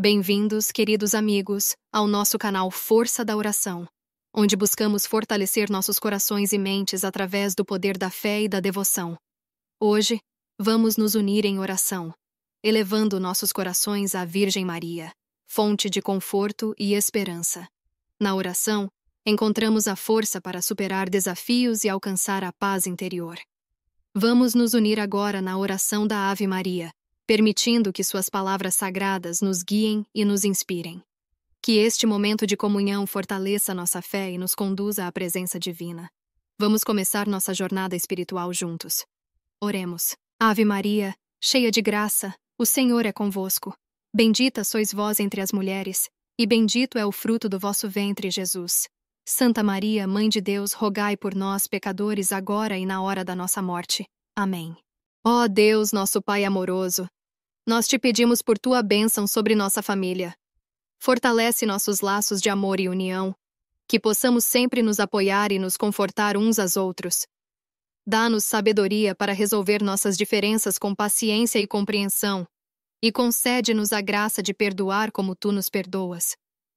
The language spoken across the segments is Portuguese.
Bem-vindos, queridos amigos, ao nosso canal Força da Oração, onde buscamos fortalecer nossos corações e mentes através do poder da fé e da devoção. Hoje, vamos nos unir em oração, elevando nossos corações à Virgem Maria, fonte de conforto e esperança. Na oração, encontramos a força para superar desafios e alcançar a paz interior. Vamos nos unir agora na oração da Ave Maria permitindo que Suas palavras sagradas nos guiem e nos inspirem. Que este momento de comunhão fortaleça nossa fé e nos conduza à presença divina. Vamos começar nossa jornada espiritual juntos. Oremos. Ave Maria, cheia de graça, o Senhor é convosco. Bendita sois vós entre as mulheres, e bendito é o fruto do vosso ventre, Jesus. Santa Maria, Mãe de Deus, rogai por nós, pecadores, agora e na hora da nossa morte. Amém. Ó Deus, nosso Pai amoroso, nós te pedimos por tua bênção sobre nossa família. Fortalece nossos laços de amor e união, que possamos sempre nos apoiar e nos confortar uns aos outros. Dá-nos sabedoria para resolver nossas diferenças com paciência e compreensão, e concede-nos a graça de perdoar como tu nos perdoas.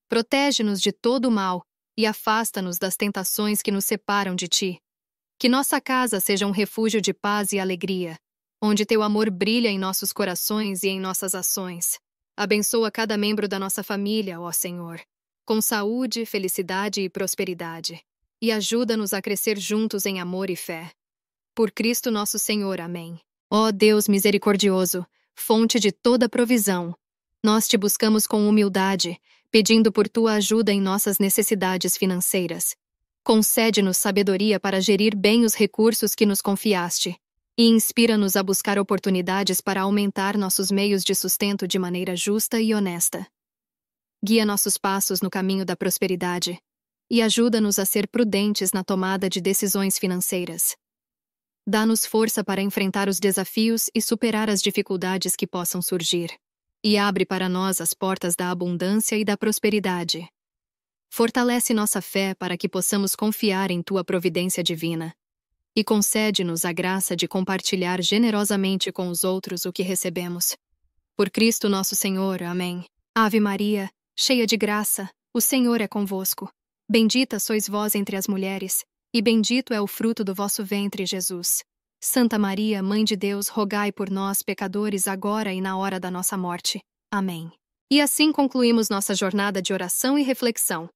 Protege-nos de todo o mal e afasta-nos das tentações que nos separam de ti. Que nossa casa seja um refúgio de paz e alegria, onde teu amor brilha em nossos corações e em nossas ações. Abençoa cada membro da nossa família, ó Senhor, com saúde, felicidade e prosperidade, e ajuda-nos a crescer juntos em amor e fé. Por Cristo nosso Senhor. Amém. Ó Deus misericordioso, fonte de toda provisão, nós te buscamos com humildade, pedindo por tua ajuda em nossas necessidades financeiras. Concede-nos sabedoria para gerir bem os recursos que nos confiaste e inspira-nos a buscar oportunidades para aumentar nossos meios de sustento de maneira justa e honesta. Guia nossos passos no caminho da prosperidade e ajuda-nos a ser prudentes na tomada de decisões financeiras. Dá-nos força para enfrentar os desafios e superar as dificuldades que possam surgir, e abre para nós as portas da abundância e da prosperidade. Fortalece nossa fé para que possamos confiar em tua providência divina e concede-nos a graça de compartilhar generosamente com os outros o que recebemos. Por Cristo nosso Senhor. Amém. Ave Maria, cheia de graça, o Senhor é convosco. Bendita sois vós entre as mulheres, e bendito é o fruto do vosso ventre, Jesus. Santa Maria, Mãe de Deus, rogai por nós, pecadores, agora e na hora da nossa morte. Amém. E assim concluímos nossa jornada de oração e reflexão.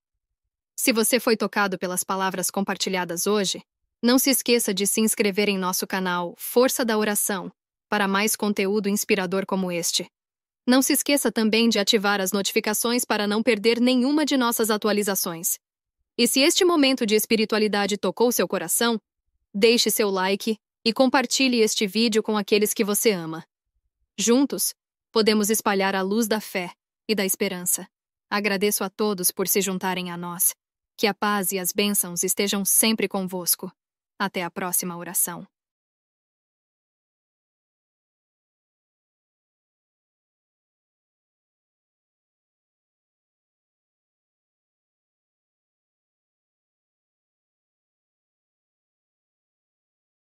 Se você foi tocado pelas palavras compartilhadas hoje, não se esqueça de se inscrever em nosso canal Força da Oração para mais conteúdo inspirador como este. Não se esqueça também de ativar as notificações para não perder nenhuma de nossas atualizações. E se este momento de espiritualidade tocou seu coração, deixe seu like e compartilhe este vídeo com aqueles que você ama. Juntos, podemos espalhar a luz da fé e da esperança. Agradeço a todos por se juntarem a nós. Que a paz e as bênçãos estejam sempre convosco. Até a próxima oração.